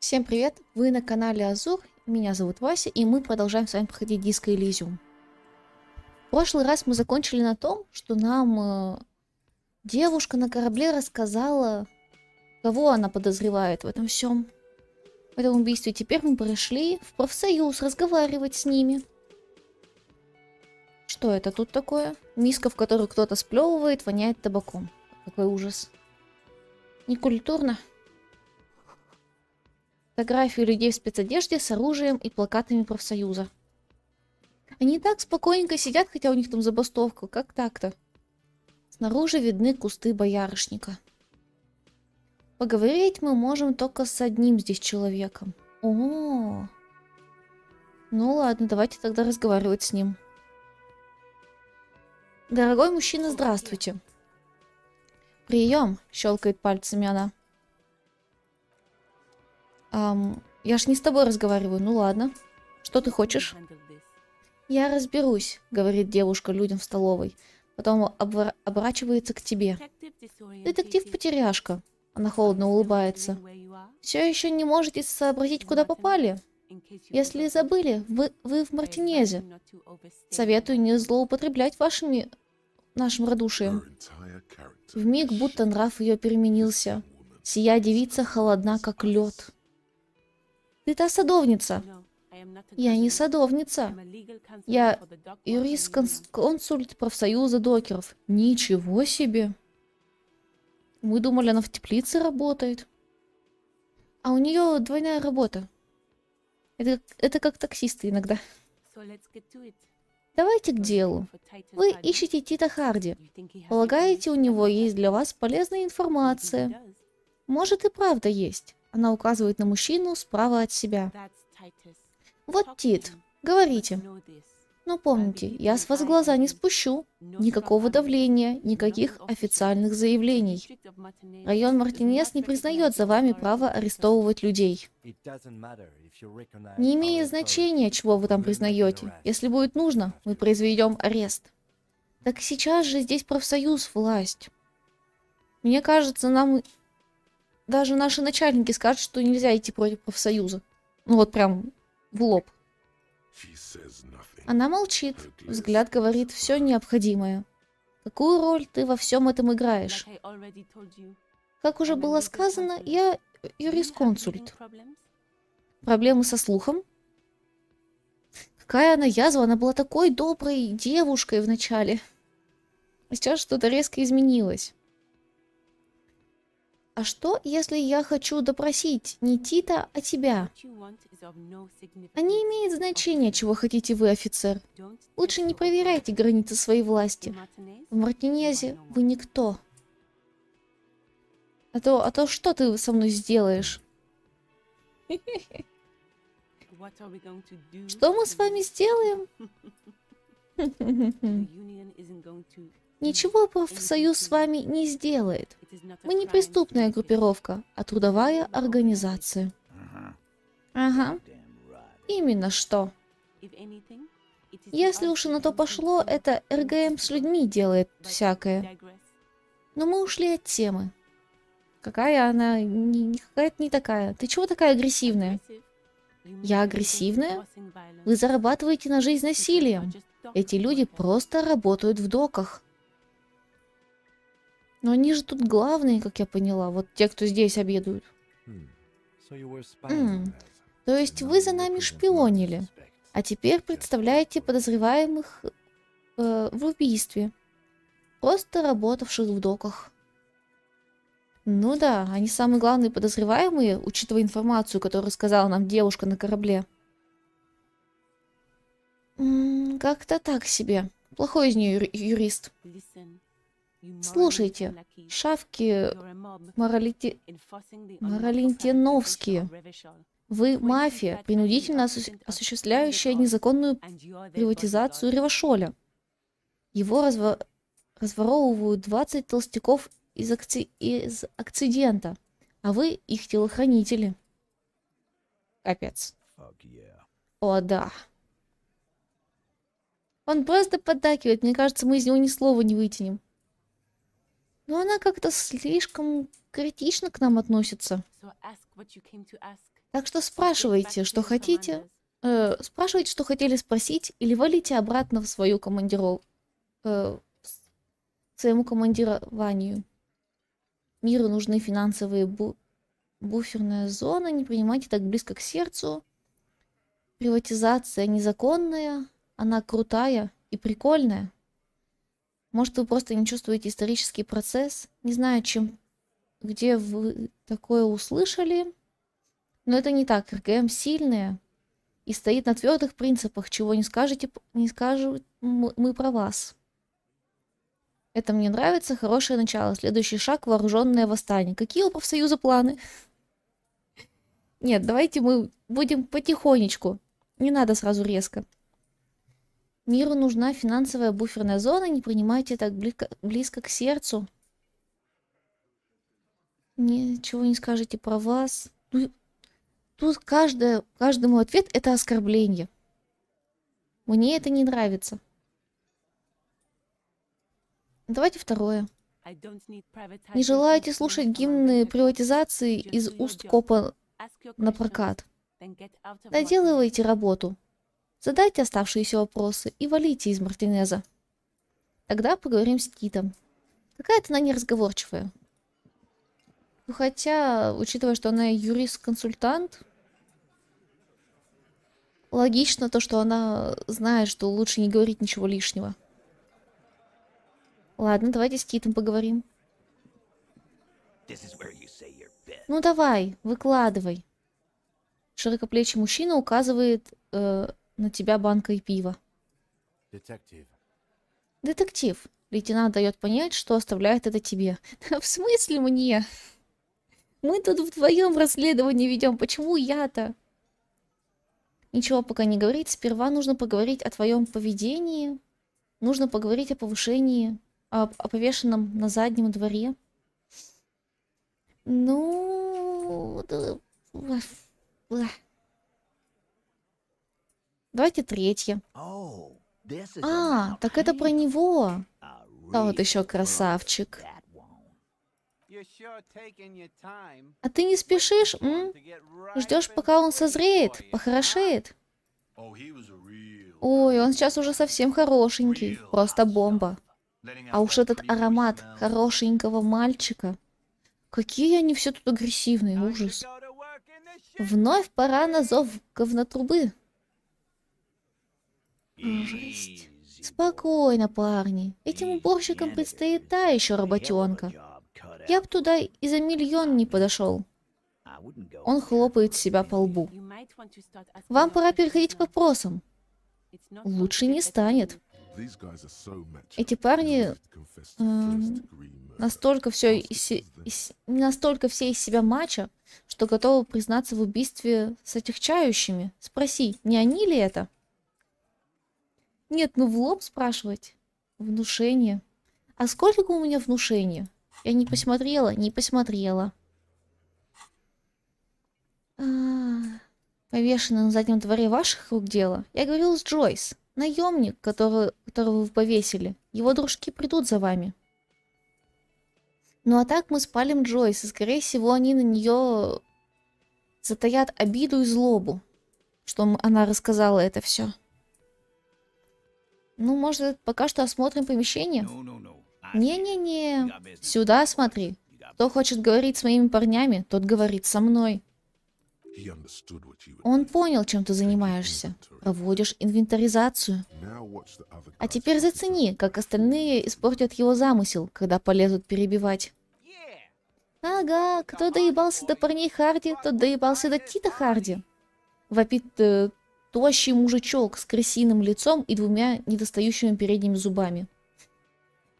Всем привет! Вы на канале Азур, меня зовут Вася, и мы продолжаем с вами проходить Диско Элизиум. В прошлый раз мы закончили на том, что нам э, девушка на корабле рассказала, кого она подозревает в этом всем, в этом убийстве. Теперь мы пришли в профсоюз разговаривать с ними. Что это тут такое? Миска, в которую кто-то сплевывает, воняет табаком. Какой ужас. Некультурно. культурно. Фотографию людей в спецодежде с оружием и плакатами профсоюза. Они так спокойненько сидят, хотя у них там забастовка. Как так-то? Снаружи видны кусты боярышника. Поговорить мы можем только с одним здесь человеком. О, -о, -о. ну ладно, давайте тогда разговаривать с ним. Дорогой мужчина, здравствуйте. Прием, щелкает пальцами она. Эм, я ж не с тобой разговариваю, ну ладно. Что ты хочешь? Я разберусь, говорит девушка людям в столовой. Потом оборачивается к тебе. Детектив-потеряшка. Она холодно улыбается. Все еще не можете сообразить, куда попали? Если забыли, вы, вы в Мартинезе. Советую не злоупотреблять вашими... нашим радушием. миг будто нрав ее переменился. Сия девица холодна, как лед. Ты та садовница. Я не садовница. Я юрист-консульт профсоюза докеров. Ничего себе. Мы думали, она в теплице работает. А у нее двойная работа. Это, это как таксисты иногда. Давайте к делу. Вы ищете Тита Харди. Полагаете, у него есть для вас полезная информация. Может и правда есть. Она указывает на мужчину справа от себя. Вот Тит, говорите. Но помните, я с вас глаза не спущу. Никакого давления, никаких официальных заявлений. Район Мартинес не признает за вами право арестовывать людей. Не имеет значения, чего вы там признаете. Если будет нужно, мы произведем арест. Так сейчас же здесь профсоюз, власть. Мне кажется, нам даже наши начальники скажут, что нельзя идти против профсоюза. Ну вот прям в лоб. Она молчит, взгляд говорит все необходимое. Какую роль ты во всем этом играешь? Как уже было сказано, я юрисконсульт. Проблемы со слухом? Какая она язва, она была такой доброй девушкой вначале. А сейчас что-то резко изменилось. А что, если я хочу допросить не Тита, а тебя? А не имеет значения, чего хотите вы, офицер. Лучше не проверяйте границы своей власти. В Мартинезе вы никто. А то, а то что ты со мной сделаешь? Что мы с вами сделаем? Ничего профсоюз с вами не сделает. Мы не преступная группировка, а трудовая организация. Ага. Именно что. Если уж и на то пошло, это РГМ с людьми делает всякое. Но мы ушли от темы. Какая она... какая-то не такая. Ты чего такая агрессивная? Я агрессивная? Вы зарабатываете на жизнь насилием. Эти люди просто работают в доках. Но они же тут главные, как я поняла. Вот те, кто здесь обедают. Mm. То есть вы за нами шпионили. А теперь представляете подозреваемых э, в убийстве. Просто работавших в доках. Ну да, они самые главные подозреваемые, учитывая информацию, которую сказала нам девушка на корабле. Как-то так себе. Плохой из нее юрист. Слушайте, шавки моралите... моралентиновские. Вы мафия, принудительно осу... осуществляющая незаконную приватизацию Ревашоля. Его разво... разворовывают 20 толстяков из, акци... из акцидента, а вы их телохранители. Капец. О, да. Он просто поддакивает. Мне кажется, мы из него ни слова не вытянем. Но она как-то слишком критично к нам относится. Так что спрашивайте, что хотите. Э, спрашивайте, что хотели спросить, или валите обратно в свою командиров... Э, своему командированию. Миру нужны финансовые бу... буферная зона, не принимайте так близко к сердцу. Приватизация незаконная, она крутая и прикольная. Может, вы просто не чувствуете исторический процесс? Не знаю, чем, где вы такое услышали, но это не так. РГМ сильная и стоит на твердых принципах, чего не скажете, не скажут мы про вас. Это мне нравится, хорошее начало. Следующий шаг – вооруженное восстание. Какие у профсоюза планы? Нет, давайте мы будем потихонечку. Не надо сразу резко. Миру нужна финансовая буферная зона, не принимайте так близко, близко к сердцу. Ничего не скажете про вас. Ну, тут каждое, каждому ответ это оскорбление. Мне это не нравится. Давайте второе. Не желаете слушать гимны приватизации из уст копа на прокат? Доделывайте работу. Задайте оставшиеся вопросы и валите из Мартинеза. Тогда поговорим с Китом. Какая-то она неразговорчивая. Ну, хотя, учитывая, что она юрист-консультант, логично то, что она знает, что лучше не говорить ничего лишнего. Ладно, давайте с Китом поговорим. Ну давай, выкладывай. Широкоплечий мужчина указывает э, на тебя банкой пива. Детектив. Детектив. Лейтенант дает понять, что оставляет это тебе. В смысле мне? Мы тут вдвоем расследование ведем. Почему я-то? Ничего пока не говорит. Сперва нужно поговорить о твоем поведении. Нужно поговорить о повышении, о, о повешенном на заднем дворе. Ну... Давайте третье. Oh, а, так это про него. А вот еще красавчик. А ты не спешишь, м? Ждешь, пока он созреет, похорошеет? Oh, Ой, он сейчас уже совсем хорошенький. Просто бомба. А уж этот аромат хорошенького мальчика. Какие они все тут агрессивные, ужас. Вновь пора на зов говнотрубы. Жесть. Спокойно, парни. Этим уборщикам предстоит та еще работенка. Я б туда и за миллион не подошел. Он хлопает себя по лбу. Вам пора переходить к вопросам. Лучше не станет. Эти парни э, настолько все из, из, настолько все из себя мачо, что готовы признаться в убийстве с отягчающими. Спроси, не они ли это? Нет, ну в лоб спрашивать. Внушение. А сколько у меня внушения? Я не посмотрела, не посмотрела. А -а -а. Повешенный на заднем дворе ваших рук дело. Я говорил с Джойс. Наемник, которого которого вы повесили. Его дружки придут за вами. Ну а так мы спалим Джойс, и скорее всего они на нее затаят обиду и злобу, что она рассказала это все. Ну, может, пока что осмотрим помещение? Не-не-не, сюда смотри. Кто хочет говорить с моими парнями, тот говорит со мной. Он понял, чем ты занимаешься. Проводишь инвентаризацию. А теперь зацени, как остальные испортят его замысел, когда полезут перебивать. Ага, кто доебался до парней Харди, тот доебался до Тита Харди. Вопит э, тощий мужичок с крысиным лицом и двумя недостающими передними зубами.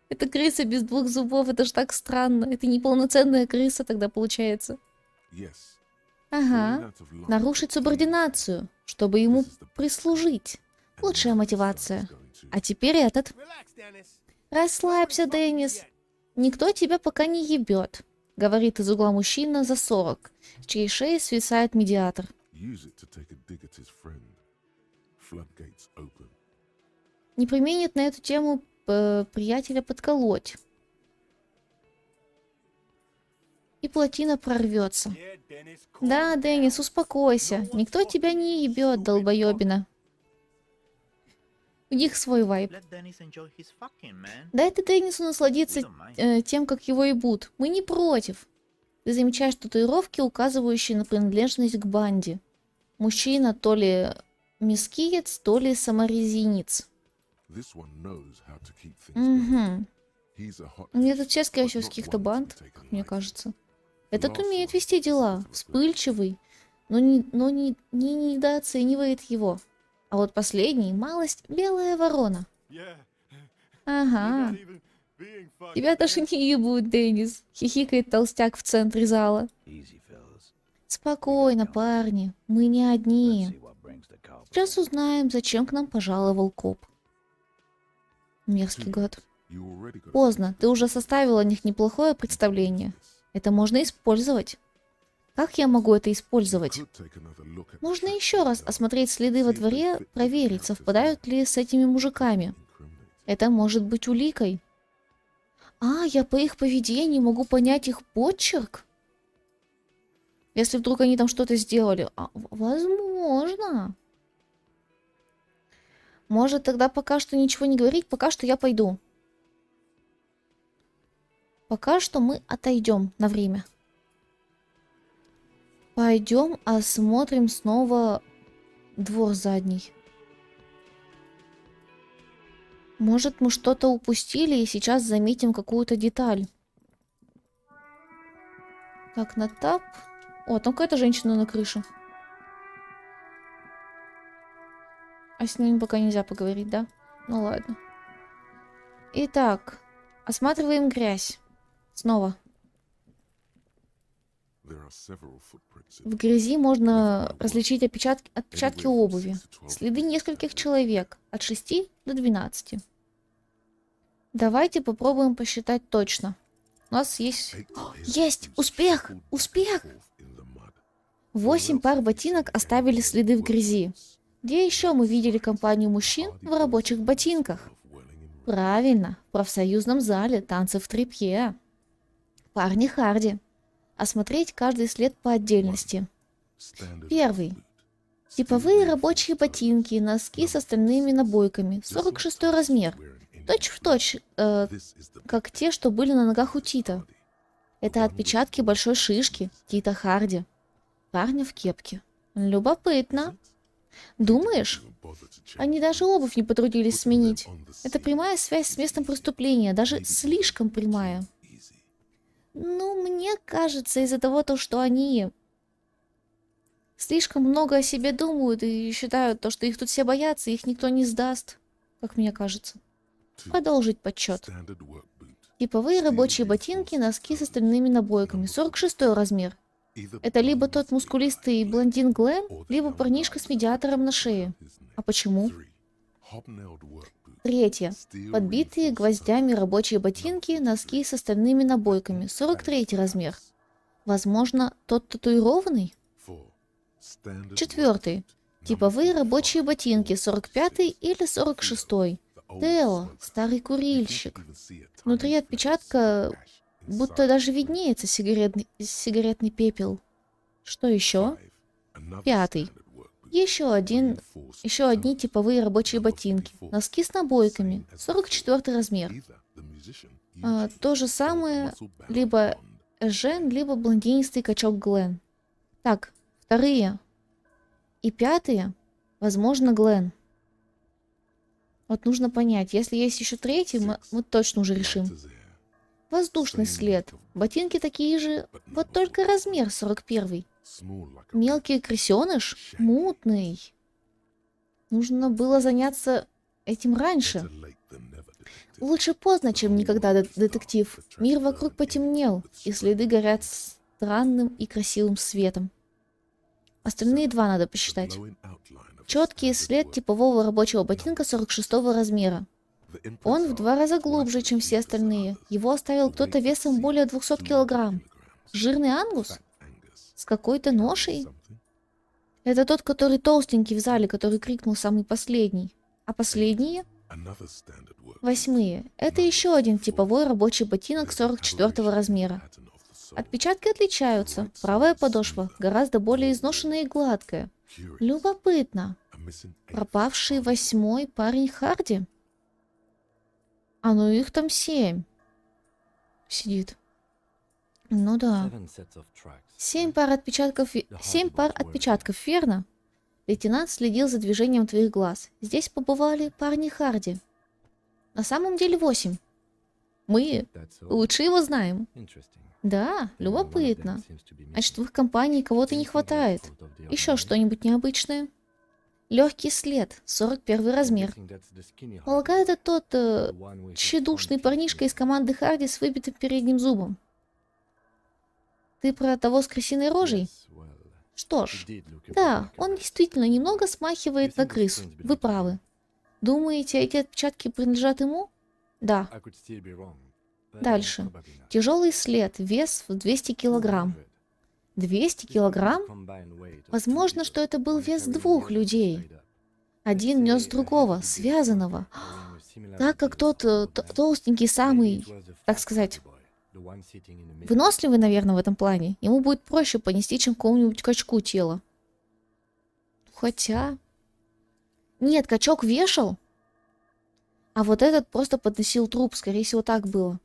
Это крыса без двух зубов, это ж так странно. Это неполноценная крыса тогда получается. Ага. Нарушить субординацию, чтобы ему прислужить. Лучшая мотивация. А теперь этот. Расслабься, Деннис. Никто тебя пока не ебет, говорит из угла мужчина за 40, чьей шеи свисает медиатор. Не применит на эту тему э, приятеля подколоть. И плотина прорвется. Да, Деннис, успокойся. Никто тебя не ебет, долбоебина. У них свой вайп. Да это Деннису насладиться э, тем, как его ебут. Мы не против. Ты замечаешь татуировки, указывающие на принадлежность к банде. Мужчина то ли мискиец, то ли саморезинец. Угу. Мне этот чест, скорее всего, с каких-то банд, мне кажется. Этот умеет вести дела, вспыльчивый, но, не, но не, не недооценивает его. А вот последний, малость, белая ворона. Ага. Тебя даже не ебут, Деннис, хихикает толстяк в центре зала. Спокойно, парни, мы не одни. Сейчас узнаем, зачем к нам пожаловал коп. Мерзкий год. Поздно, ты уже составил о них неплохое представление. Это можно использовать. Как я могу это использовать? Нужно еще раз осмотреть следы во дворе, проверить, совпадают ли с этими мужиками. Это может быть уликой. А, я по их поведению могу понять их почерк? Если вдруг они там что-то сделали. А, возможно. Может, тогда пока что ничего не говорить, пока что я пойду. Пока что мы отойдем на время. Пойдем осмотрим снова двор задний. Может, мы что-то упустили и сейчас заметим какую-то деталь. Так, на тап. О, там какая-то женщина на крыше. А с ним пока нельзя поговорить, да? Ну ладно. Итак, осматриваем грязь. Снова. В грязи можно различить отпечатки, отпечатки обуви, следы нескольких человек, от 6 до 12. Давайте попробуем посчитать точно. У нас есть... О, есть! Успех! Успех! Восемь пар ботинок оставили следы в грязи. Где еще мы видели компанию мужчин в рабочих ботинках? Правильно, в профсоюзном зале танцев трепье. Парни Харди. Осмотреть каждый след по отдельности. Первый. Типовые рабочие ботинки, носки с остальными набойками. 46 размер. Точь в точь, э, как те, что были на ногах у Тита. Это отпечатки большой шишки Тита Харди. Парня в кепке. Любопытно. Думаешь? Они даже обувь не потрудились сменить. Это прямая связь с местом преступления, даже слишком прямая. Ну, мне кажется, из-за того, то, что они слишком много о себе думают и считают то, что их тут все боятся, их никто не сдаст, как мне кажется. Продолжить подсчет. Типовые рабочие ботинки, носки с остальными набойками. 46 размер. Это либо тот мускулистый блондин Глен, либо парнишка с медиатором на шее. А почему? Третье. Подбитые гвоздями рабочие ботинки, носки с остальными набойками. 43 размер. Возможно, тот татуированный? Четвертый. Типовые рабочие ботинки, 45 или 46. -й. Тео, старый курильщик. Внутри отпечатка Будто даже виднеется сигаретный, сигаретный пепел. Что еще? Пятый. Еще один, еще одни типовые рабочие ботинки. Носки с набойками. 44 размер. А, то же самое, либо Жен, либо блондинистый качок Глен. Так, вторые. И пятые, возможно, Глен. Вот нужно понять, если есть еще третий, мы, мы точно уже решим. Воздушный след. Ботинки такие же, вот только размер 41. Мелкий крысеныш? Мутный. Нужно было заняться этим раньше. Лучше поздно, чем никогда, детектив. Мир вокруг потемнел, и следы горят странным и красивым светом. Остальные два надо посчитать. Четкий след типового рабочего ботинка 46 размера. Он в два раза глубже, чем все остальные. Его оставил кто-то весом более 200 килограмм. Жирный ангус? С какой-то ношей? Это тот, который толстенький в зале, который крикнул самый последний. А последние? Восьмые. Это еще один типовой рабочий ботинок 44 размера. Отпечатки отличаются. Правая подошва гораздо более изношенная и гладкая. Любопытно. Пропавший восьмой парень Харди? А, ну их там семь сидит. Ну да. Семь пар отпечатков... Семь пар отпечатков, верно? Лейтенант следил за движением твоих глаз. Здесь побывали парни Харди. На самом деле восемь. Мы лучше его знаем. Да, любопытно. Значит, в их компании кого-то не хватает. Еще что-нибудь необычное? Легкий след, 41 размер. Полагаю, это тот э, тщедушный парнишка из команды Харди с выбитым передним зубом. Ты про того с крысиной рожей? Что ж, да, он действительно немного смахивает на крыс. Вы правы. Думаете, эти отпечатки принадлежат ему? Да. Дальше. Тяжелый след, вес в 200 килограмм. 200 килограмм? Возможно, что это был вес двух людей. Один нес другого, связанного. Так как тот э, толстенький самый, так сказать, выносливый, наверное, в этом плане, ему будет проще понести, чем какому-нибудь качку тела. Хотя... Нет, качок вешал, а вот этот просто подносил труп, скорее всего, так было.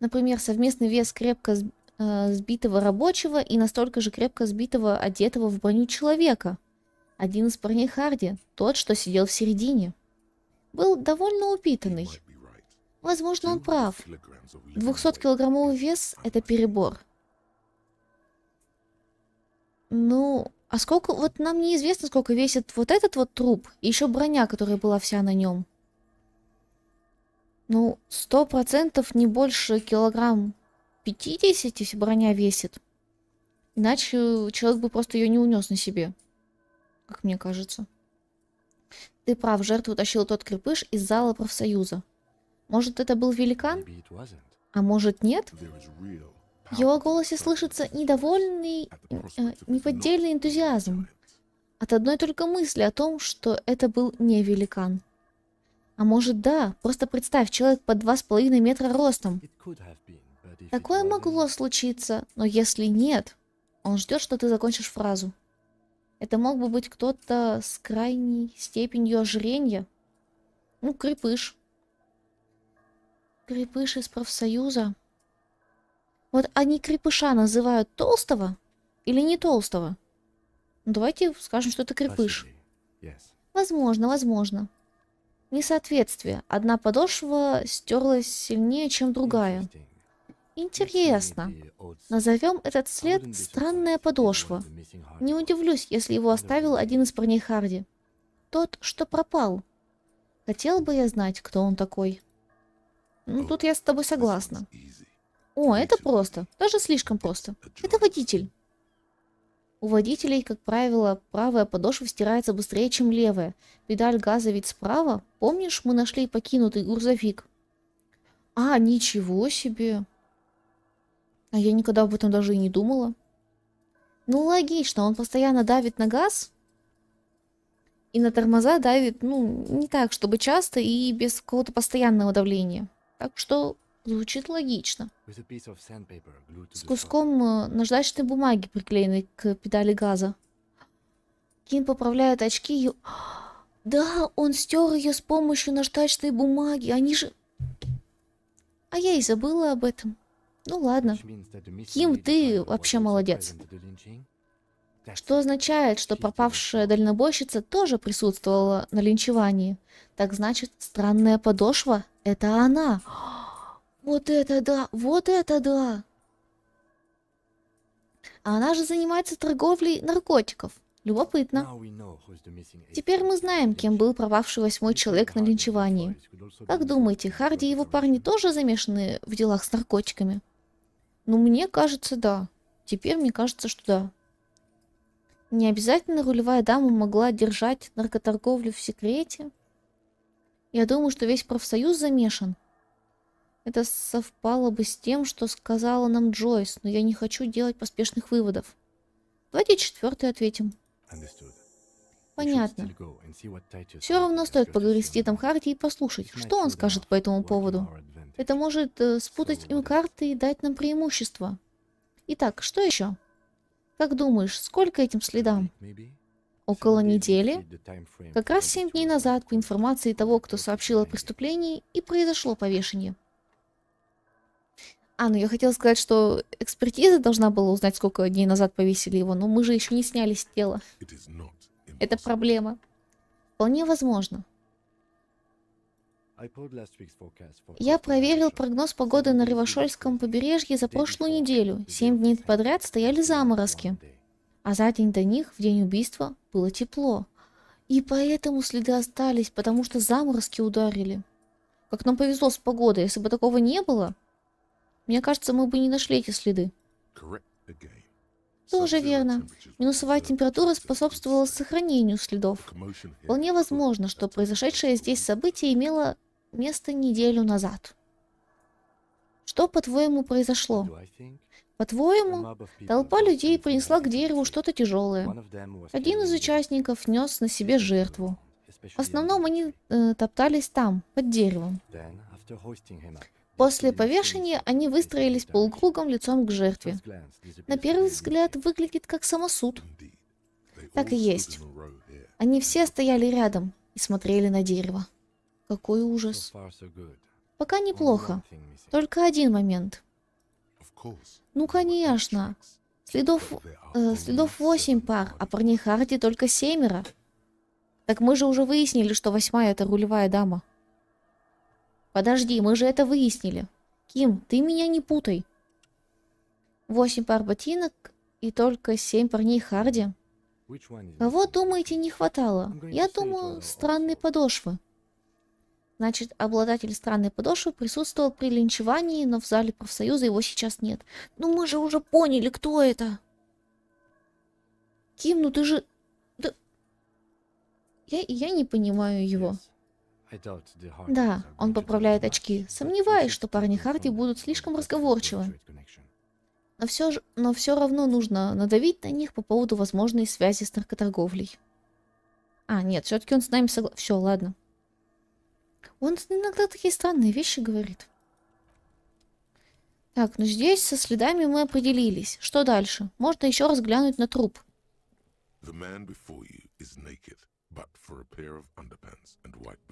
Например, совместный вес крепко Э, сбитого рабочего и настолько же крепко сбитого, одетого в броню человека. Один из парней Харди, тот, что сидел в середине, был довольно упитанный. Возможно, он прав. 200-килограммовый вес — это перебор. Ну, а сколько... Вот нам неизвестно, сколько весит вот этот вот труп, и еще броня, которая была вся на нем. Ну, сто процентов не больше килограмм 50, если броня весит. Иначе человек бы просто ее не унес на себе. Как мне кажется. Ты прав, жертву тащил тот крепыш из зала профсоюза. Может, это был великан? А может, нет? В его голосе слышится недовольный, э, неподдельный энтузиазм. От одной только мысли о том, что это был не великан. А может, да, просто представь, человек под два с половиной метра ростом. Такое могло случиться, но если нет, он ждет, что ты закончишь фразу. Это мог бы быть кто-то с крайней степенью ожирения. Ну, крепыш. Крепыш из профсоюза. Вот они крепыша называют толстого или не толстого? Ну, давайте скажем, что это крепыш. Возможно, возможно. Несоответствие. Одна подошва стерлась сильнее, чем другая. Интересно. Назовем этот след «Странная подошва». Не удивлюсь, если его оставил один из парней Харди. Тот, что пропал. Хотел бы я знать, кто он такой. Ну, тут я с тобой согласна. О, это просто. Даже слишком просто. Это водитель. У водителей, как правило, правая подошва стирается быстрее, чем левая. Педаль газа ведь справа. Помнишь, мы нашли покинутый грузовик? А, ничего себе. А я никогда об этом даже и не думала. Ну, логично, он постоянно давит на газ. И на тормоза давит, ну, не так, чтобы часто и без какого-то постоянного давления. Так что звучит логично. С куском э, наждачной бумаги, приклеенной к педали газа. Кин поправляет очки и... Да, он стер ее с помощью наждачной бумаги. Они же... А я и забыла об этом. Ну ладно. Ким, ты вообще молодец. Что означает, что пропавшая дальнобойщица тоже присутствовала на линчевании. Так значит, странная подошва — это она. Вот это да, вот это да. А она же занимается торговлей наркотиков. Любопытно. Теперь мы знаем, кем был пропавший восьмой человек на линчевании. Как думаете, Харди и его парни тоже замешаны в делах с наркотиками? Ну, мне кажется, да. Теперь мне кажется, что да. Не обязательно рулевая дама могла держать наркоторговлю в секрете. Я думаю, что весь профсоюз замешан. Это совпало бы с тем, что сказала нам Джойс, но я не хочу делать поспешных выводов. Давайте четвертый ответим. Понятно. Все равно стоит поговорить с Титом Харди и послушать, что он скажет по этому поводу. Это может э, спутать им карты и дать нам преимущество. Итак, что еще? Как думаешь, сколько этим следам? Около недели? Как раз семь дней назад, по информации того, кто сообщил о преступлении, и произошло повешение. А, ну я хотела сказать, что экспертиза должна была узнать, сколько дней назад повесили его, но мы же еще не сняли с тела. Это проблема. Вполне возможно. Я проверил прогноз погоды на Ривашольском побережье за прошлую неделю. Семь дней подряд стояли заморозки. А за день до них, в день убийства, было тепло. И поэтому следы остались, потому что заморозки ударили. Как нам повезло с погодой, если бы такого не было, мне кажется, мы бы не нашли эти следы. Тоже верно. Минусовая температура способствовала сохранению следов. Вполне возможно, что произошедшее здесь событие имело место неделю назад. Что, по-твоему, произошло? По-твоему, толпа людей принесла к дереву что-то тяжелое. Один из участников нес на себе жертву. В основном они э, топтались там, под деревом. После повешения они выстроились полукругом лицом к жертве. На первый взгляд выглядит как самосуд. Так и есть. Они все стояли рядом и смотрели на дерево. Какой ужас. Пока неплохо. Только один момент. Ну, конечно. Следов, э, следов 8 пар, а парней Харди только семеро. Так мы же уже выяснили, что восьмая это рулевая дама. Подожди, мы же это выяснили. Ким, ты меня не путай. Восемь пар ботинок и только семь парней Харди. Кого, думаете, не хватало? Я думаю, странные подошвы. Значит, обладатель странной подошвы присутствовал при линчевании, но в зале профсоюза его сейчас нет. Ну мы же уже поняли, кто это. Ким, ну ты же... Да... Я, я не понимаю его. Да, он поправляет очки. Сомневаюсь, что парни Харти будут слишком разговорчивы. Но все, же, но все равно нужно надавить на них по поводу возможной связи с наркоторговлей. А, нет, все-таки он с нами согласен. Все, ладно. Он иногда такие странные вещи говорит. Так, ну здесь со следами мы определились. Что дальше? Можно еще раз глянуть на труп.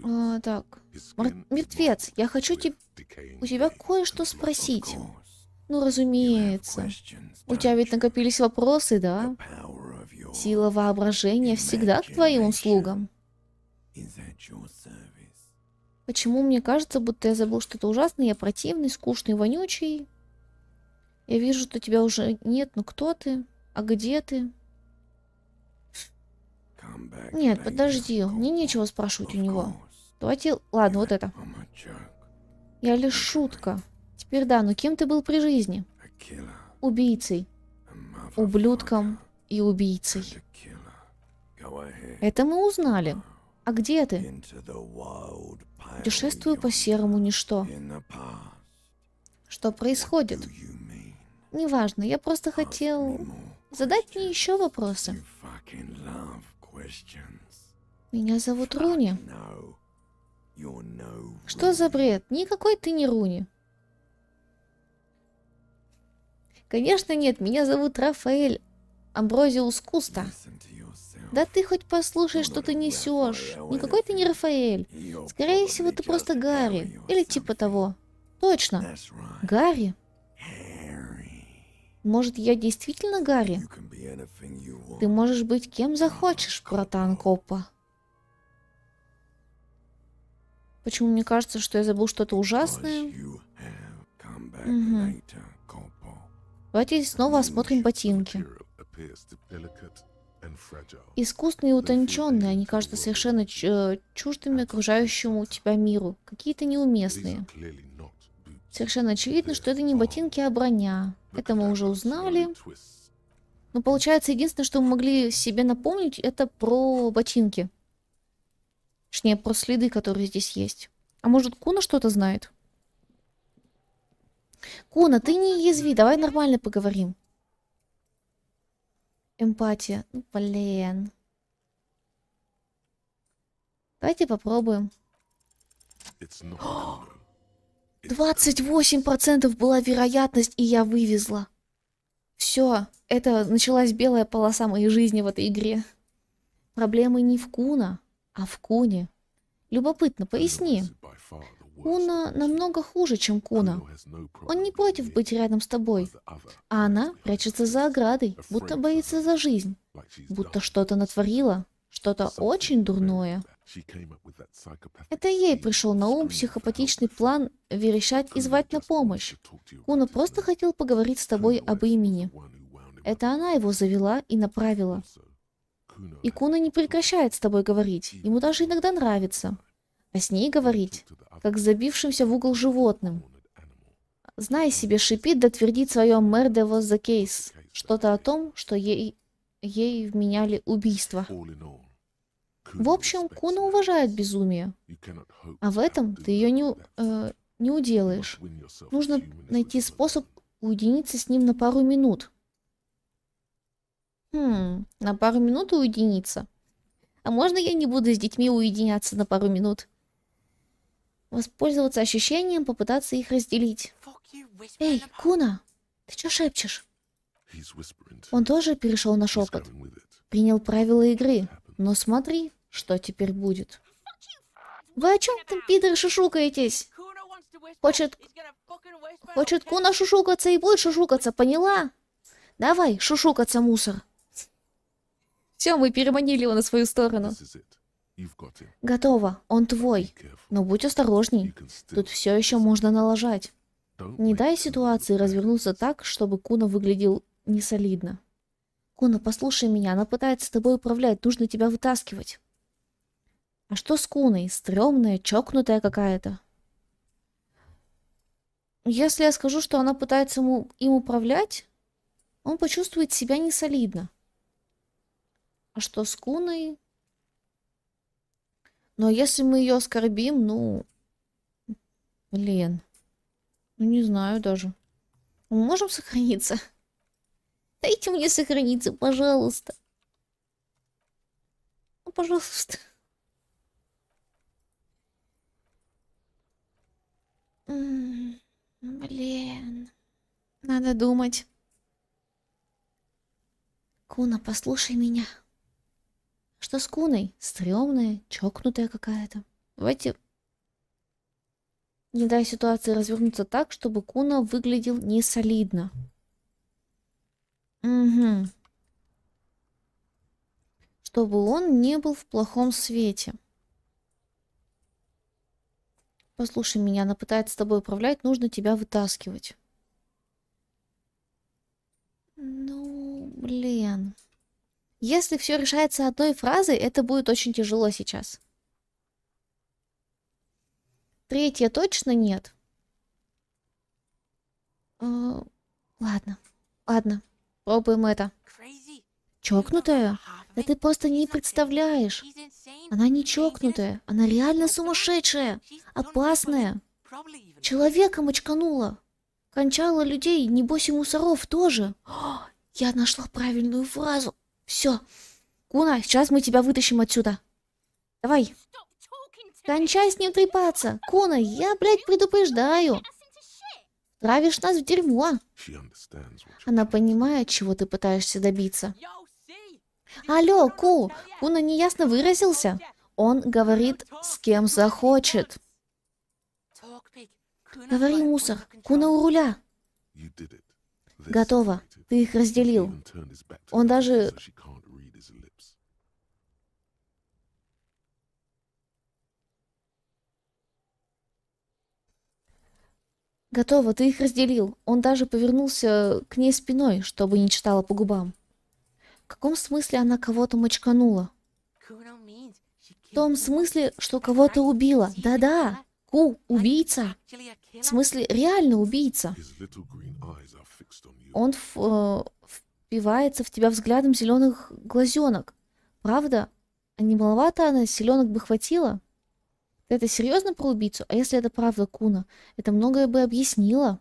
А, так. Мертвец, я хочу у тебя кое-что спросить. Ну, разумеется. У тебя ведь накопились вопросы, да? Сила воображения всегда к твоим услугам. Почему мне кажется, будто я забыл что-то ужасное, я противный, скучный, вонючий. Я вижу, что тебя уже нет, Но ну кто ты? А где ты? Нет, подожди, мне нечего спрашивать у него. Давайте, ладно, вот это. Я лишь шутка. Теперь да, но кем ты был при жизни? Убийцей. Ублюдком и убийцей. Это мы узнали. А где ты? Путешествую по серому ничто. Что происходит? Неважно, я просто хотел задать мне еще вопросы. Меня зовут Руни. Что за бред? Никакой ты не Руни. Конечно нет, меня зовут Рафаэль Амброзиус Куста. Да ты хоть послушай, что ты несешь. Никакой ты не Рафаэль. Скорее всего, ты просто Гарри. Или типа того. Точно. Гарри? Может, я действительно Гарри? Ты можешь быть кем захочешь, братан Копа. Почему мне кажется, что я забыл что-то ужасное? Угу. Давайте снова осмотрим ботинки искусные и утонченные, они кажутся совершенно э, чуждыми окружающему тебя миру, какие-то неуместные. Совершенно очевидно, что это не ботинки, а броня. Это мы уже узнали. Но получается, единственное, что мы могли себе напомнить, это про ботинки. Точнее, про следы, которые здесь есть. А может, Куна что-то знает? Куна, ты не язви, давай нормально поговорим. Эмпатия. Ну, блин. Давайте попробуем. 28% была вероятность, и я вывезла. Все, это началась белая полоса моей жизни в этой игре. Проблемы не в Куна, а в Куне. Любопытно, поясни. Уна намного хуже, чем Куна. Он не против быть рядом с тобой. А она прячется за оградой, будто боится за жизнь. Будто что-то натворила. Что-то очень дурное. Это ей пришел на ум психопатичный план верещать и звать на помощь. Куна просто хотел поговорить с тобой об имени. Это она его завела и направила. И Куна не прекращает с тобой говорить. Ему даже иногда нравится а с ней говорить, как с забившимся в угол животным. Зная себе, шипит да твердит свое «murder was the что что-то о том, что ей, ей вменяли убийство. В общем, Куна уважает безумие, а в этом ты ее не, э, не уделаешь. Нужно найти способ уединиться с ним на пару минут. Хм, на пару минут уединиться? А можно я не буду с детьми уединяться на пару минут? Воспользоваться ощущением, попытаться их разделить. Эй, Куна, ты что шепчешь? Он тоже перешел на шепот. Принял правила игры. Но смотри, что теперь будет. Вы о чем там, Питер, шушукаетесь? Хочет... Хочет Куна шушукаться и будет шушукаться, поняла? Давай, шушукаться, мусор. Все, мы переманили его на свою сторону. Готово, он твой. Но будь осторожней. Тут все еще можно налажать. Не дай ситуации развернуться так, чтобы Куна выглядел несолидно. Куна, послушай меня, она пытается тобой управлять, нужно тебя вытаскивать. А что с Куной? Стремная, чокнутая какая-то. Если я скажу, что она пытается ему, им управлять, он почувствует себя несолидно. А что с Куной? Но если мы ее оскорбим, ну... Блин. Ну, не знаю даже. Мы можем сохраниться? Дайте мне сохраниться, пожалуйста. Ну, пожалуйста. Блин. Надо думать. Куна, послушай меня что с Куной стрёмная, чокнутая какая-то. В эти, не дай ситуации развернуться так, чтобы Куна выглядел не солидно. Угу. Чтобы он не был в плохом свете. Послушай меня, она пытается с тобой управлять, нужно тебя вытаскивать. Ну, блин. Если все решается одной фразой, это будет очень тяжело сейчас. Третье точно нет. А, ладно, ладно, пробуем это. Чокнутая? Да ты просто не представляешь. Она не чокнутая, она реально сумасшедшая, опасная. Человеком очканула. Кончала людей, небось и мусоров тоже. О, я нашла правильную фразу. Все. Куна, сейчас мы тебя вытащим отсюда. Давай. Кончай с ним трепаться. Куна, я, блядь, предупреждаю. Травишь нас в дерьмо. Она понимает, чего ты пытаешься добиться. Алло, Ку, Куна неясно выразился. Он говорит, с кем захочет. Говори, мусор, Куна у руля. Готово. Ты их разделил. Он даже «Готово, ты их разделил». Он даже повернулся к ней спиной, чтобы не читала по губам. В каком смысле она кого-то мочканула? В том смысле, что кого-то убила. Да-да, Ку, убийца. В смысле, реально убийца. Он в, э, впивается в тебя взглядом зеленых глазенок. Правда? А не маловато она, зеленок бы хватило? Это серьезно про убийцу? А если это правда Куна? Это многое бы объяснило.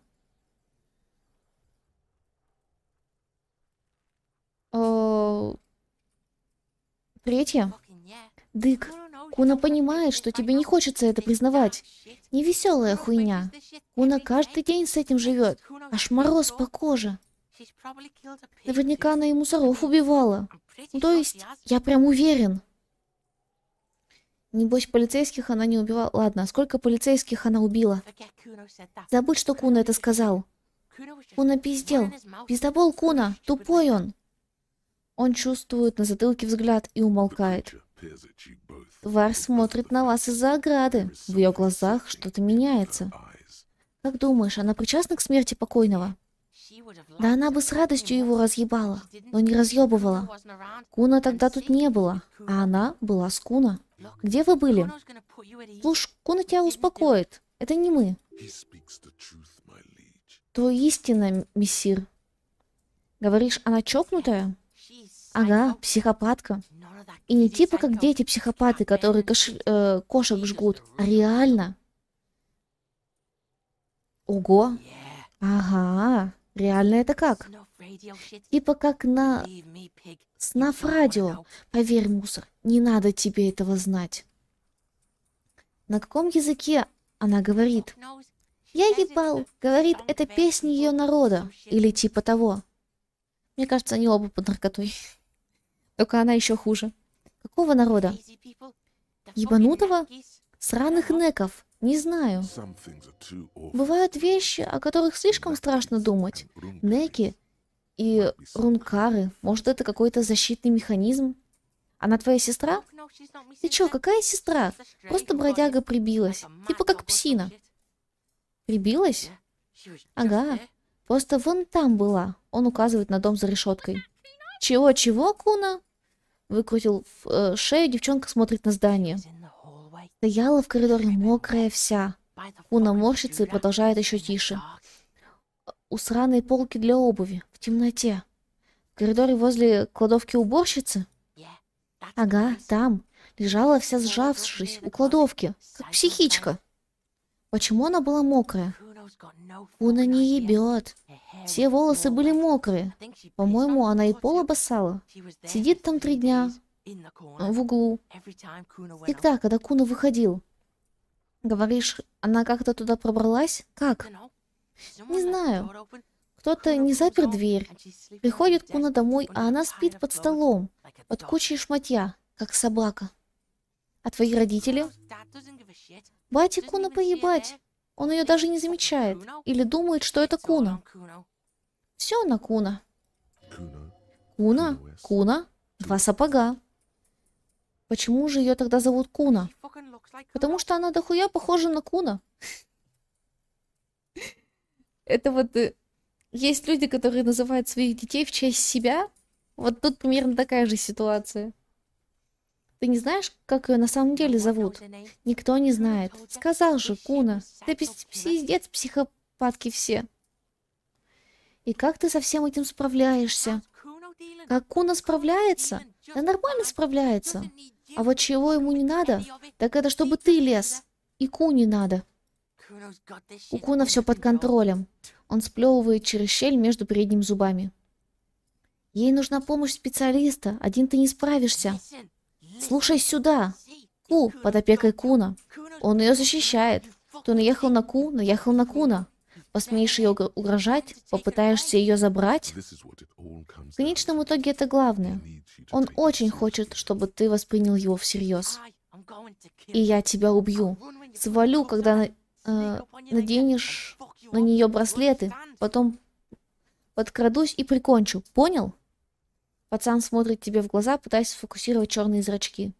О... Э, Дык, Куна понимает, что тебе не хочется это признавать. Невеселая хуйня. Куна каждый день с этим живет. Аж мороз по коже. Наверняка она и мусоров убивала. То есть, я прям уверен. Небось, полицейских она не убивала. Ладно, а сколько полицейских она убила? Забудь, что Куна это сказал. Куна пиздел. Пиздобол Куна. Тупой он. Он чувствует на затылке взгляд и умолкает. Тварь смотрит на вас из-за ограды. В ее глазах что-то меняется. Как думаешь, она причастна к смерти покойного? Да она бы с радостью его разъебала, но не разъебывала. Куна тогда тут не было, а она была с Куна. Где вы были? Лужку на тебя успокоит. Это не мы. То истина, мессир. Говоришь, она чокнутая? Ага, психопатка. И не типа как дети психопаты, которые кош... э, кошек жгут, реально. Ого. Ага, реально это как? И Типа как на снав радио. Поверь, мусор, не надо тебе этого знать. На каком языке она говорит? Я ебал, говорит, это песня ее народа. Или типа того. Мне кажется, они оба под наркотой. Только она еще хуже. Какого народа? Ебанутого? Сраных неков. Не знаю. Бывают вещи, о которых слишком страшно думать. Неки и рункары. Может, это какой-то защитный механизм? Она твоя сестра? Ты чё, какая сестра? Просто бродяга прибилась. Типа как псина. Прибилась? Ага. Просто вон там была. Он указывает на дом за решеткой. Чего-чего, Куна? Выкрутил э, шею, девчонка смотрит на здание. Стояла в коридоре мокрая вся. Куна морщится и продолжает еще тише у сраной полки для обуви, в темноте. В коридоре возле кладовки уборщицы? Ага, там. Лежала вся сжавшись у кладовки, как психичка. Почему она была мокрая? Куна не ебет. Все волосы были мокрые. По-моему, она и пол обоссала. Сидит там три дня. В углу. Всегда, когда Куна выходил. Говоришь, она как-то туда пробралась? Как? Не знаю. Кто-то не запер дверь. Приходит Куна домой, а она спит под столом, под кучей шматья, как собака. А твои родители? Бати Куна поебать. Он ее даже не замечает. Или думает, что это Куна. Все на Куна. Куна? Куна? Два сапога. Почему же ее тогда зовут Куна? Потому что она дохуя похожа на Куна. Это вот... Э, есть люди, которые называют своих детей в честь себя. Вот тут примерно такая же ситуация. Ты не знаешь, как ее на самом деле зовут? Никто не знает. Сказал же, Куна. Ты пиздец, психопатки все. И как ты со всем этим справляешься? Как Куна справляется? Да нормально справляется. А вот чего ему не надо, так это чтобы ты лез. И Ку не надо. У Куна все под контролем. Он сплевывает через щель между передними зубами. Ей нужна помощь специалиста. Один ты не справишься. Слушай сюда. Ку под опекой Куна. Он ее защищает. Ты наехал на Ку, наехал на Куна. Посмеешь ее угрожать, попытаешься ее забрать. В конечном итоге это главное. Он очень хочет, чтобы ты воспринял его всерьез. И я тебя убью. Свалю, когда э, наденешь на нее браслеты, потом подкрадусь и прикончу. Понял? Пацан смотрит тебе в глаза, пытаясь сфокусировать черные зрачки.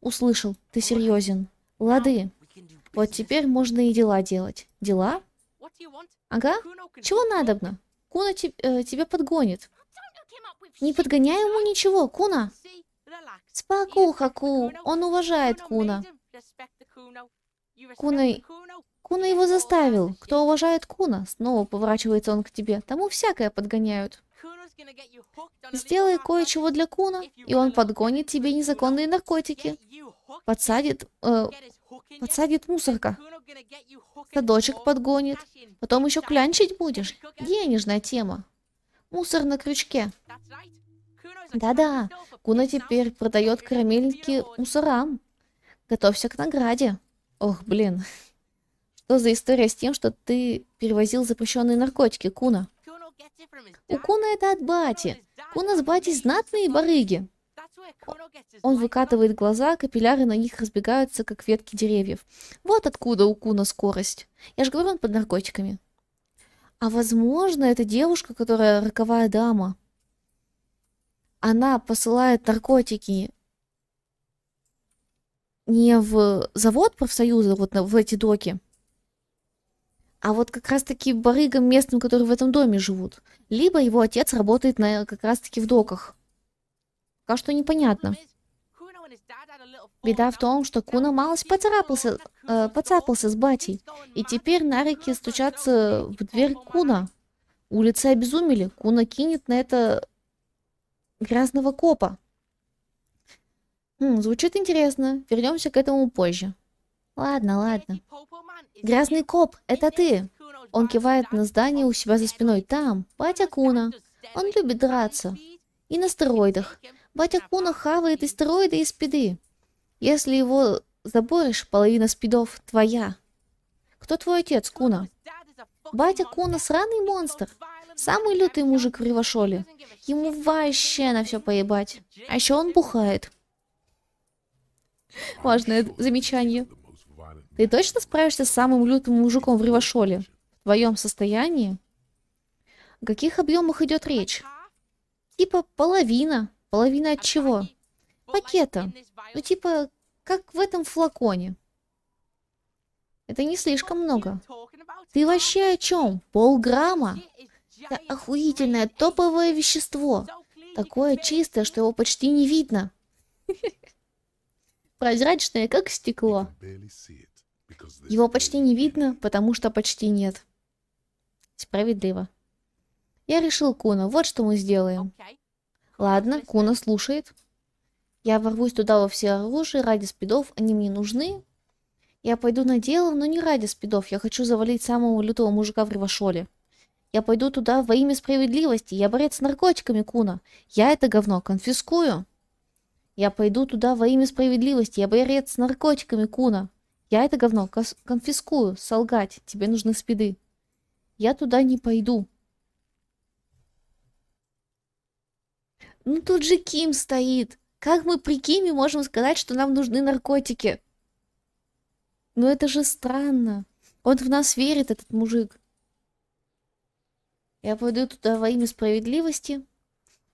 Услышал, ты серьезен. Лады. Вот теперь можно и дела делать. Дела? Ага. Чего надобно? Куна te э, тебя подгонит. Не подгоняй ему ничего, Куна. Спокуха, Ку. Он уважает Куна. Куна Куна его заставил. Кто уважает Куна, снова поворачивается он к тебе, тому всякое подгоняют. Сделай кое-чего для Куна, и он подгонит тебе незаконные наркотики. Подсадит... Э, подсадит мусорка. Садочек подгонит. Потом еще клянчить будешь. Денежная тема. Мусор на крючке. Да-да, Куна теперь продает карамельки мусорам. Готовься к награде. Ох, блин. Что за история с тем, что ты перевозил запрещенные наркотики, Куна? У Куна это от бати. Куна с бати знатные барыги. Он выкатывает глаза, капилляры на них разбегаются, как ветки деревьев. Вот откуда у Куна скорость. Я же говорю, он под наркотиками. А возможно, это девушка, которая роковая дама. Она посылает наркотики не в завод профсоюза, вот в эти доки, а вот как раз-таки барыгам местным, которые в этом доме живут. Либо его отец работает на, как раз-таки в доках. Пока что непонятно. Беда в том, что Куна малость поцарапался, э, поцапался с батей. И теперь на реке стучатся в дверь Куна. Улицы обезумели. Куна кинет на это грязного копа. Хм, звучит интересно. Вернемся к этому позже. Ладно, ладно. Грязный коп, это ты. Он кивает на здание у себя за спиной. Там, батя Куна. Он любит драться. И на стероидах. Батя Куна хавает и стероиды, и спиды. Если его заборешь, половина спидов твоя. Кто твой отец, Куна? Батя Куна сраный монстр. Самый лютый мужик в Ривашоле. Ему вообще на все поебать. А еще он бухает. Важное замечание. Ты точно справишься с самым лютым мужиком в Ривашоле? В твоем состоянии? О каких объемах идет речь? Типа половина. Половина от чего? Пакета. Ну типа, как в этом флаконе. Это не слишком много. Ты вообще о чем? Полграмма? Это охуительное топовое вещество. Такое чистое, что его почти не видно. Прозрачное, как стекло. Его почти не видно, потому что почти нет. Справедливо. Я решил Куна, вот что мы сделаем. Ладно, Куна слушает. Я ворвусь туда во все оружие ради спидов, они мне нужны. Я пойду на дело, но не ради спидов. Я хочу завалить самого лютого мужика в Ривашоле. Я пойду туда во имя справедливости. Я борец с наркотиками, Куна. Я это говно конфискую. Я пойду туда во имя справедливости. Я борец с наркотиками, Куна. Я это говно конфискую, солгать. Тебе нужны спиды. Я туда не пойду. Ну тут же Ким стоит. Как мы при Киме можем сказать, что нам нужны наркотики? Ну это же странно. Он в нас верит, этот мужик. Я пойду туда во имя справедливости.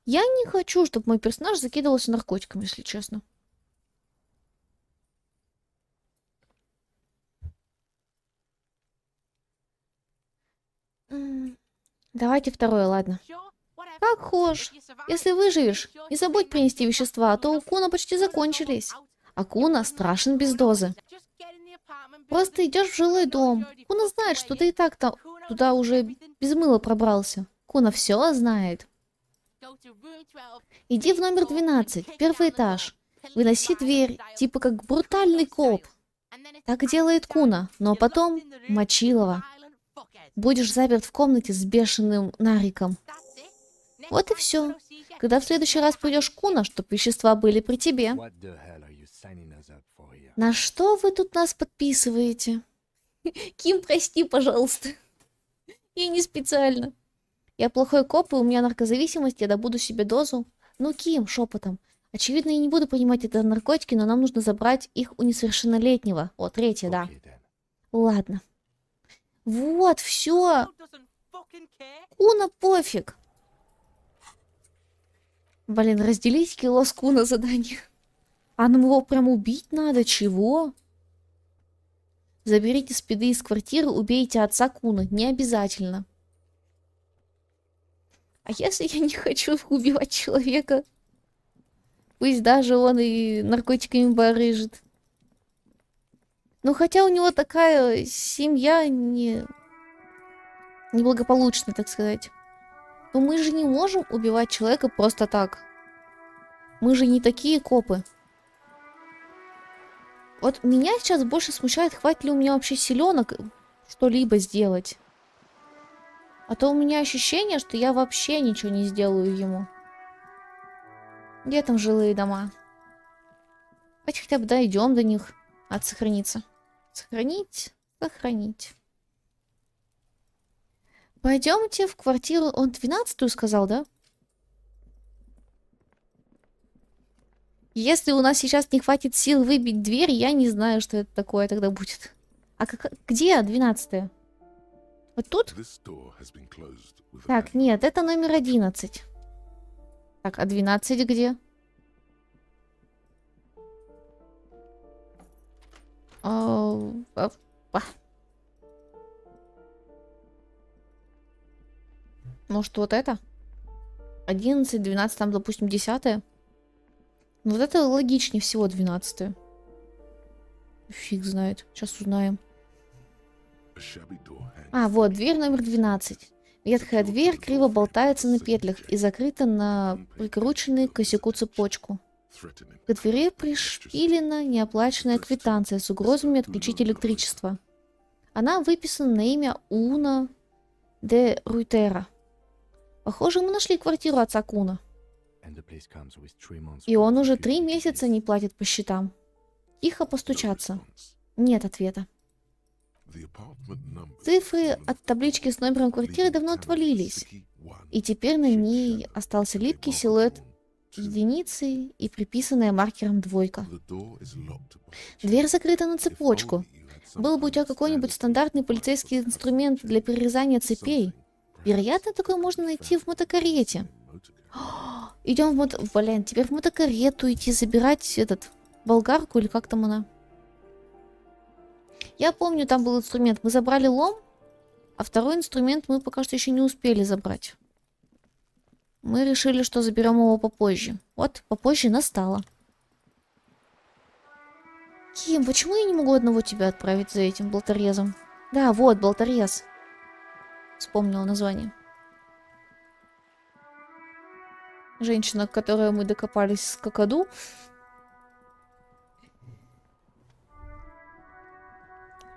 Я не хочу, чтобы мой персонаж закидывался наркотиками, если честно. Давайте второе, ладно. Как хочешь. Если выживешь, не забудь принести вещества, а то у Куна почти закончились. А Куна страшен без дозы. Просто идешь в жилой дом. Куна знает, что ты и так там туда уже без мыла пробрался. Куна все знает. Иди в номер 12, первый этаж. Выноси дверь, типа как брутальный коп. Так делает Куна, но потом Мочилова будешь заперт в комнате с бешеным нариком. Вот и все. Когда в следующий раз придешь Куна, чтобы вещества были при тебе. На что вы тут нас подписываете? Ким, прости, пожалуйста. Я не специально. Я плохой коп, и у меня наркозависимость, я добуду себе дозу. Ну, Ким, шепотом. Очевидно, я не буду понимать это наркотики, но нам нужно забрать их у несовершеннолетнего. О, третье, да. Ладно. Вот, все. Куна пофиг. Блин, разделить кило с Куна задание. А нам его прям убить надо? Чего? Заберите спиды из квартиры, убейте отца Куна. Не обязательно. А если я не хочу убивать человека? Пусть даже он и наркотиками барыжит. Но ну, хотя у него такая семья не... неблагополучная, так сказать. Но мы же не можем убивать человека просто так. Мы же не такие копы. Вот меня сейчас больше смущает, хватит ли у меня вообще силенок что-либо сделать. А то у меня ощущение, что я вообще ничего не сделаю ему. Где там жилые дома? Давайте хотя бы дойдем до них. А От сохраниться. Сохранить, сохранить. Пойдемте в квартиру. Он двенадцатую сказал, да? Если у нас сейчас не хватит сил выбить дверь, я не знаю, что это такое тогда будет. А как, где 12 Вот тут? Так, нет, это номер 11. Так, а 12 где? Может, вот это? 11, 12, там, допустим, 10. Ну, вот это логичнее всего 12. Фиг знает. Сейчас узнаем. А, вот, дверь номер 12. Ветхая дверь криво болтается на петлях и закрыта на прикрученную косяку цепочку. К двери пришпилена неоплаченная квитанция с угрозами отключить электричество. Она выписана на имя Уна де Руйтера. Похоже, мы нашли квартиру отца Куна. И он уже три месяца не платит по счетам. Тихо постучаться. Нет ответа. Цифры от таблички с номером квартиры давно отвалились, и теперь на ней остался липкий силуэт единицы и приписанная маркером двойка. Дверь закрыта на цепочку. Был бы у тебя какой-нибудь стандартный полицейский инструмент для перерезания цепей, вероятно, такой можно найти в мотокарете. идем в мото... Блин, теперь в мотокарету идти забирать этот... Болгарку или как там она? Я помню, там был инструмент. Мы забрали лом, а второй инструмент мы пока что еще не успели забрать. Мы решили, что заберем его попозже. Вот, попозже настало. Ким, почему я не могу одного тебя отправить за этим болторезом? Да, вот, болторез. Вспомнила название. Женщина, к которой мы докопались с какаду.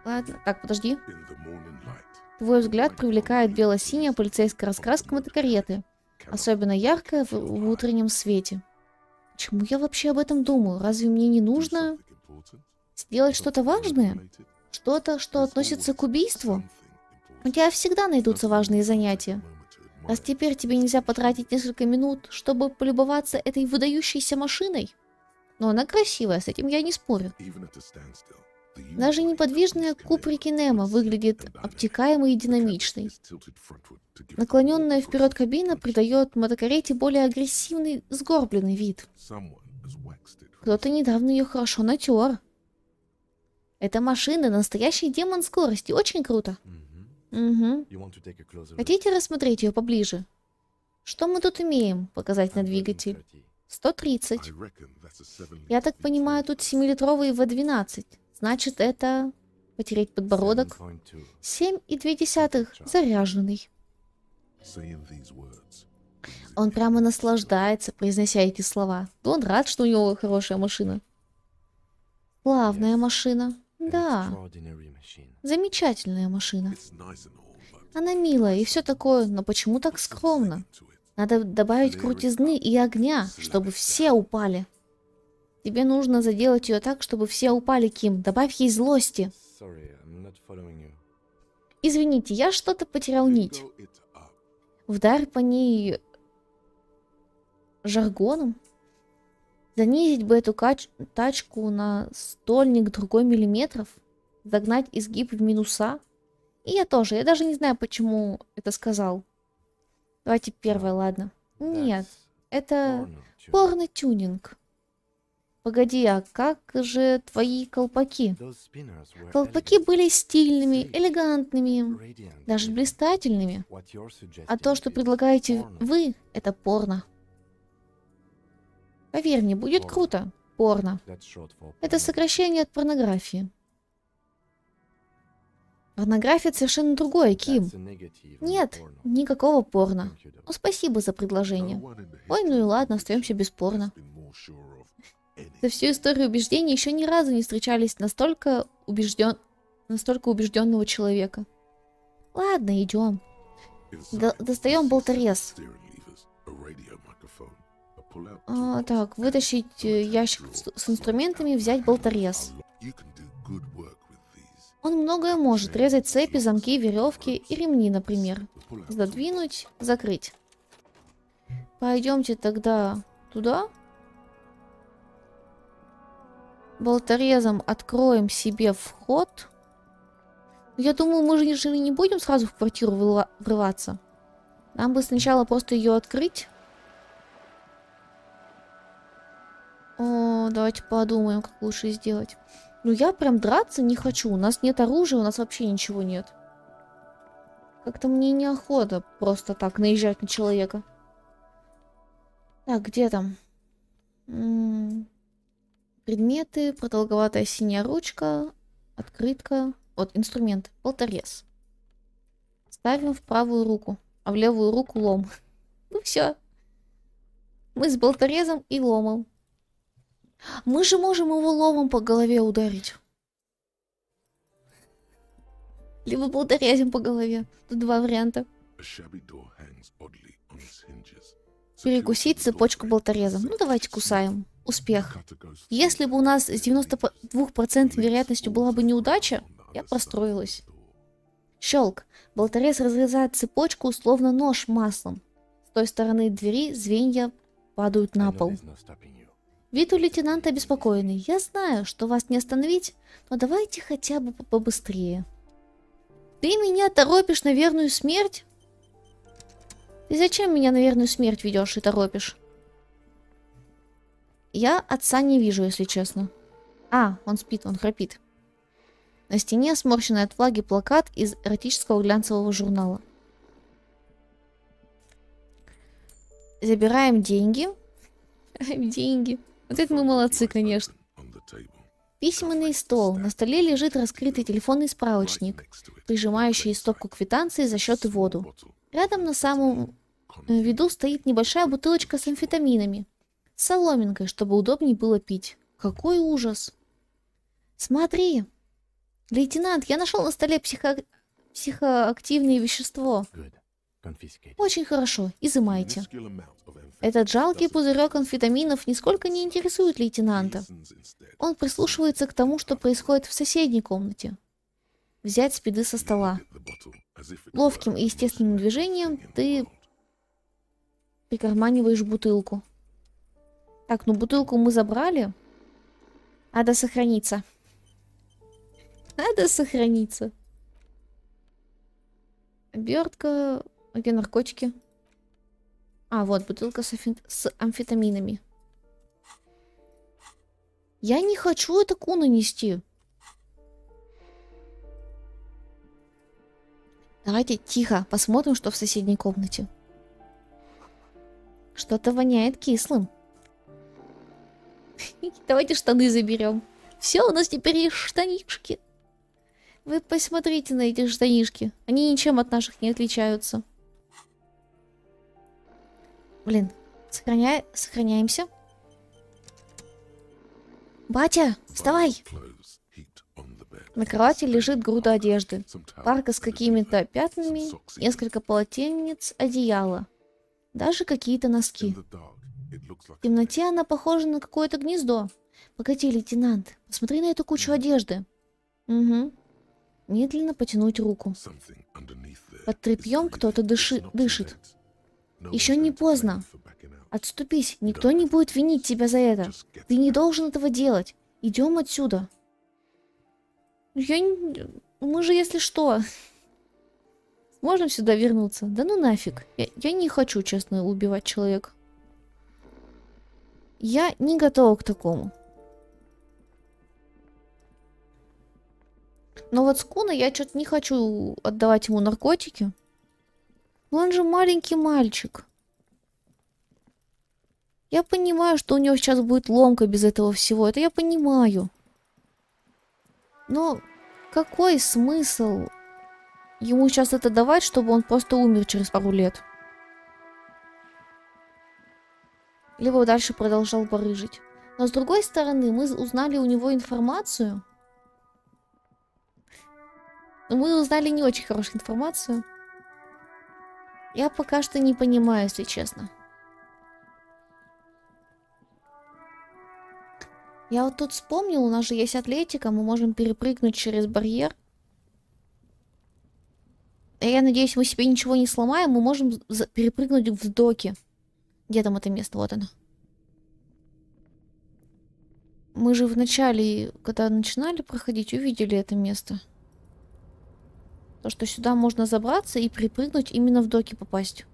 Ладно, так, подожди. Твой взгляд привлекает бело-синяя полицейская раскраска мотокареты особенно яркая в, в утреннем свете. Почему я вообще об этом думаю? Разве мне не нужно сделать что-то важное? Что-то, что относится к убийству? У тебя всегда найдутся важные занятия. А теперь тебе нельзя потратить несколько минут, чтобы полюбоваться этой выдающейся машиной? Но она красивая, с этим я не спорю. Даже неподвижная куприки Немо выглядит обтекаемой и динамичной. Наклоненная вперед кабина придает мотокарете более агрессивный, сгорбленный вид. Кто-то недавно ее хорошо натер. Эта машина настоящий демон скорости, очень круто. Угу. Хотите рассмотреть ее поближе? Что мы тут имеем? Показательный двигатель. 130. Я так понимаю, тут 7-литровый V12. Значит, это... Потереть подбородок. 7,2. Заряженный. Он прямо наслаждается, произнося эти слова. Да он рад, что у него хорошая машина. Главная машина. Да. Замечательная машина. Она милая и все такое, но почему так скромно? Надо добавить крутизны и огня, чтобы все упали. Тебе нужно заделать ее так, чтобы все упали, Ким. Добавь ей злости. Извините, я что-то потерял нить. Вдарь по ней жаргоном. Занизить бы эту кач... тачку на стольник другой миллиметров. Загнать изгиб в минуса. И я тоже. Я даже не знаю, почему это сказал. Давайте первое, ладно. Нет, это порно-тюнинг. Погоди, а как же твои колпаки? Колпаки были стильными, элегантными, даже блистательными. А то, что предлагаете вы, это порно. Поверь мне, будет круто. Порно. Это сокращение от порнографии. Порнография совершенно другое, Ким. Нет, никакого порно. Ну, спасибо за предложение. Ой, ну и ладно, остаемся без порно. За всю историю убеждений еще ни разу не встречались настолько убежден... настолько убежденного человека. Ладно, идем. До достаем болторез. А, так, вытащить э, ящик с инструментами, взять болторез. Он многое может. Резать цепи, замки, веревки и ремни, например. Задвинуть, закрыть. Пойдемте тогда туда болторезом откроем себе вход. Я думаю, мы же не будем сразу в квартиру врываться. Нам бы сначала просто ее открыть. О, давайте подумаем, как лучше сделать. Ну, я прям драться не хочу. У нас нет оружия, у нас вообще ничего нет. Как-то мне неохота просто так наезжать на человека. Так, где там? М -м Предметы, продолговатая синяя ручка, открытка. Вот, инструмент, полторез. Ставим в правую руку, а в левую руку лом. Ну все. Мы с болторезом и ломом. Мы же можем его ломом по голове ударить. Либо болторезом по голове. Тут два варианта. Перекусить цепочку болторезом. Ну давайте кусаем успех. Если бы у нас с 92% вероятностью была бы неудача, я простроилась. Щелк. Болторез разрезает цепочку, словно нож маслом. С той стороны двери звенья падают на пол. Вид у лейтенанта обеспокоенный. Я знаю, что вас не остановить, но давайте хотя бы побыстрее. Ты меня торопишь на верную смерть? Ты зачем меня на верную смерть ведешь и торопишь? Я отца не вижу, если честно. А, он спит, он храпит. На стене сморщенный от влаги плакат из эротического глянцевого журнала. Забираем деньги. деньги. Вот это мы молодцы, конечно. Письменный стол. На столе лежит раскрытый телефонный справочник, прижимающий стопку квитанции за счет воду. Рядом на самом э, виду стоит небольшая бутылочка с амфетаминами соломинкой, чтобы удобнее было пить. Какой ужас! Смотри! Лейтенант, я нашел на столе психо... психоактивное вещество. Очень хорошо, изымайте. Этот жалкий пузырек амфетаминов нисколько не интересует лейтенанта. Он прислушивается к тому, что происходит в соседней комнате. Взять спиды со стола. Ловким и естественным движением ты прикарманиваешь бутылку. Так, ну бутылку мы забрали. Надо сохраниться. Надо сохраниться. Обертка. Где наркотики? А, вот, бутылка с, афи... с амфетаминами. Я не хочу это куну нести. Давайте тихо посмотрим, что в соседней комнате. Что-то воняет кислым. Давайте штаны заберем. Все, у нас теперь есть штанишки. Вы посмотрите на эти штанишки. Они ничем от наших не отличаются. Блин, сохраняй, сохраняемся. Батя, вставай! На кровати лежит груда одежды. Парка с какими-то пятнами, несколько полотенец, одеяло. Даже какие-то носки. В темноте она похожа на какое-то гнездо. Погоди, лейтенант, посмотри на эту кучу одежды. Угу. Медленно потянуть руку. Под тряпьем кто-то дыши дышит. Еще не поздно. Отступись, никто не будет винить тебя за это. Ты не должен этого делать. Идем отсюда. Ну, я не... Мы же, если что... Можем сюда вернуться? Да ну нафиг. Я, я не хочу, честно, убивать человека. Я не готова к такому. Но вот Скуна я что-то не хочу отдавать ему наркотики. Он же маленький мальчик. Я понимаю, что у него сейчас будет ломка без этого всего. Это я понимаю. Но какой смысл ему сейчас это давать, чтобы он просто умер через пару лет? Лево дальше продолжал барыжить. Но с другой стороны, мы узнали у него информацию. мы узнали не очень хорошую информацию. Я пока что не понимаю, если честно. Я вот тут вспомнил, у нас же есть атлетика, мы можем перепрыгнуть через барьер. Я надеюсь, мы себе ничего не сломаем, мы можем перепрыгнуть в доки. Где там это место? Вот оно. Мы же в начале, когда начинали проходить, увидели это место. То, что сюда можно забраться и припрыгнуть, именно в доки попасть.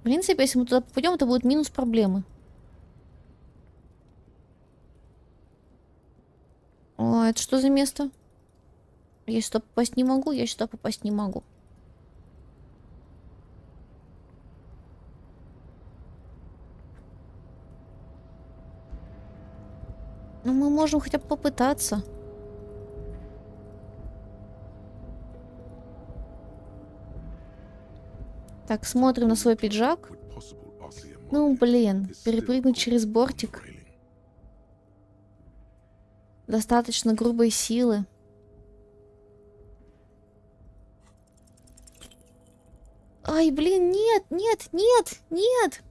В принципе, если мы туда попадем, это будет минус проблемы. О, это что за место? Я сюда попасть не могу, я сюда попасть не могу. Ну, мы можем хотя бы попытаться. Так, смотрим на свой пиджак. Ну, блин, перепрыгнуть через бортик. Достаточно грубой силы. Ай, блин, нет, нет, нет, нет.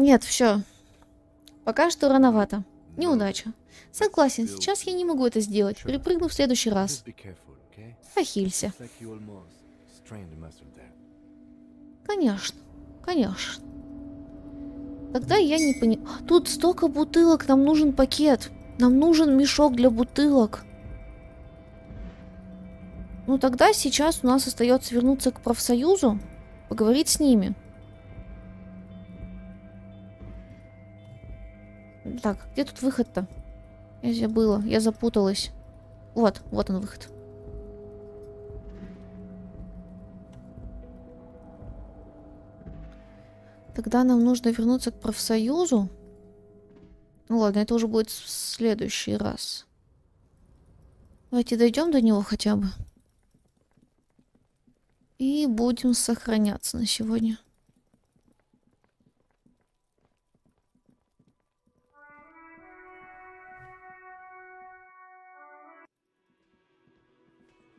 Нет, все. Пока что рановато. Неудача. Согласен, сейчас я не могу это сделать. Перепрыгну в следующий раз. Ахилься. Конечно, конечно. Тогда я не понял. А, тут столько бутылок, нам нужен пакет. Нам нужен мешок для бутылок. Ну тогда сейчас у нас остается вернуться к профсоюзу, поговорить с ними. Так, где тут выход-то? Я забыла, я запуталась. Вот, вот он выход. Тогда нам нужно вернуться к профсоюзу. Ну ладно, это уже будет в следующий раз. Давайте дойдем до него хотя бы. И будем сохраняться на сегодня.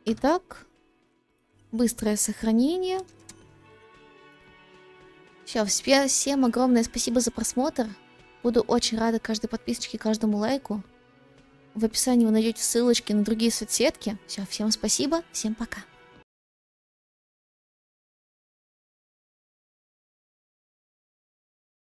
Итак, быстрое сохранение. Все, всем огромное спасибо за просмотр. Буду очень рада каждой подписочке, каждому лайку. В описании вы найдете ссылочки на другие соцсетки. Все, всем спасибо, всем пока.